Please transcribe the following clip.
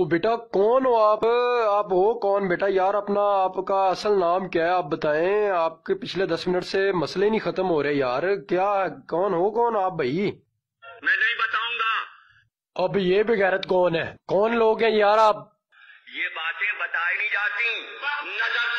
ओ बेटा कौन हो आप आप हो कौन बेटा यार अपना आपका असल नाम क्या है आप बताएं आपके पिछले दस मिनट से मसले नहीं खत्म हो रहे यार क्या कौन हो कौन आप भाई मैं नहीं बताऊंगा अब ये बेगैरत कौन है कौन लोग हैं यार आप ये बातें बताई नहीं जाती नजर